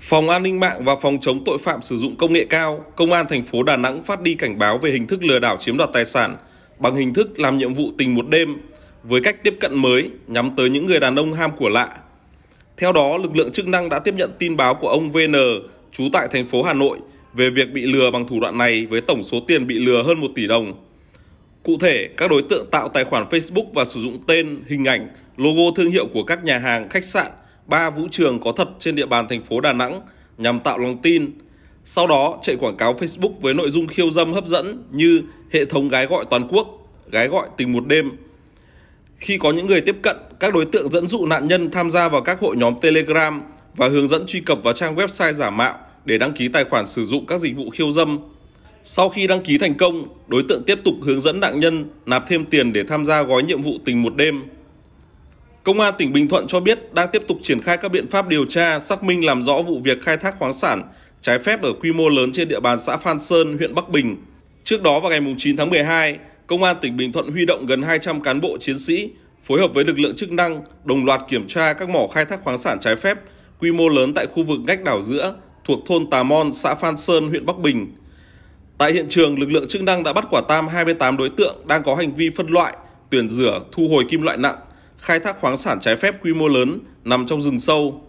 Phòng An ninh mạng và Phòng chống tội phạm sử dụng công nghệ cao, Công an thành phố Đà Nẵng phát đi cảnh báo về hình thức lừa đảo chiếm đoạt tài sản bằng hình thức làm nhiệm vụ tình một đêm với cách tiếp cận mới nhắm tới những người đàn ông ham của lạ. Theo đó, lực lượng chức năng đã tiếp nhận tin báo của ông VN, trú tại thành phố Hà Nội, về việc bị lừa bằng thủ đoạn này với tổng số tiền bị lừa hơn 1 tỷ đồng. Cụ thể, các đối tượng tạo tài khoản Facebook và sử dụng tên, hình ảnh, logo thương hiệu của các nhà hàng, khách sạn 3 vũ trường có thật trên địa bàn thành phố Đà Nẵng nhằm tạo lòng tin. Sau đó chạy quảng cáo Facebook với nội dung khiêu dâm hấp dẫn như hệ thống gái gọi toàn quốc, gái gọi tình một đêm. Khi có những người tiếp cận, các đối tượng dẫn dụ nạn nhân tham gia vào các hội nhóm Telegram và hướng dẫn truy cập vào trang website giả mạo để đăng ký tài khoản sử dụng các dịch vụ khiêu dâm. Sau khi đăng ký thành công, đối tượng tiếp tục hướng dẫn nạn nhân nạp thêm tiền để tham gia gói nhiệm vụ tình một đêm. Công an tỉnh Bình Thuận cho biết đang tiếp tục triển khai các biện pháp điều tra, xác minh làm rõ vụ việc khai thác khoáng sản trái phép ở quy mô lớn trên địa bàn xã Phan Sơn, huyện Bắc Bình. Trước đó vào ngày 9 tháng 12, Công an tỉnh Bình Thuận huy động gần 200 cán bộ chiến sĩ phối hợp với lực lượng chức năng đồng loạt kiểm tra các mỏ khai thác khoáng sản trái phép quy mô lớn tại khu vực ngách đảo giữa thuộc thôn Tà Mon, xã Phan Sơn, huyện Bắc Bình. Tại hiện trường, lực lượng chức năng đã bắt quả tang 28 đối tượng đang có hành vi phân loại, tuyển rửa, thu hồi kim loại nặng khai thác khoáng sản trái phép quy mô lớn nằm trong rừng sâu.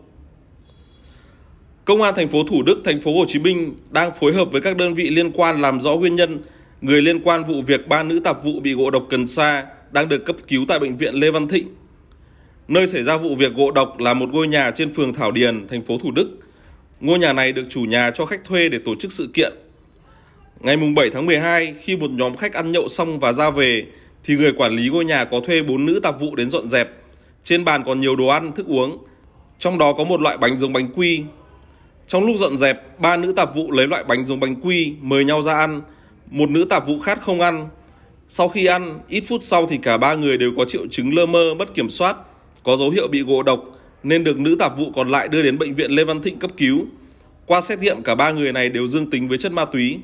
Công an thành phố Thủ Đức, thành phố Hồ Chí Minh đang phối hợp với các đơn vị liên quan làm rõ nguyên nhân người liên quan vụ việc ba nữ tạp vụ bị gỗ độc cần sa đang được cấp cứu tại bệnh viện Lê Văn Thịnh. Nơi xảy ra vụ việc gỗ độc là một ngôi nhà trên phường Thảo Điền, thành phố Thủ Đức. Ngôi nhà này được chủ nhà cho khách thuê để tổ chức sự kiện. Ngày 7 tháng 12, khi một nhóm khách ăn nhậu xong và ra về, thì người quản lý ngôi nhà có thuê bốn nữ tạp vụ đến dọn dẹp. Trên bàn còn nhiều đồ ăn, thức uống, trong đó có một loại bánh giống bánh quy. Trong lúc dọn dẹp, ba nữ tạp vụ lấy loại bánh giống bánh quy mời nhau ra ăn. Một nữ tạp vụ khác không ăn. Sau khi ăn, ít phút sau thì cả ba người đều có triệu chứng lơ mơ mất kiểm soát, có dấu hiệu bị gỗ độc nên được nữ tạp vụ còn lại đưa đến bệnh viện Lê Văn Thịnh cấp cứu. Qua xét nghiệm cả ba người này đều dương tính với chất ma túy.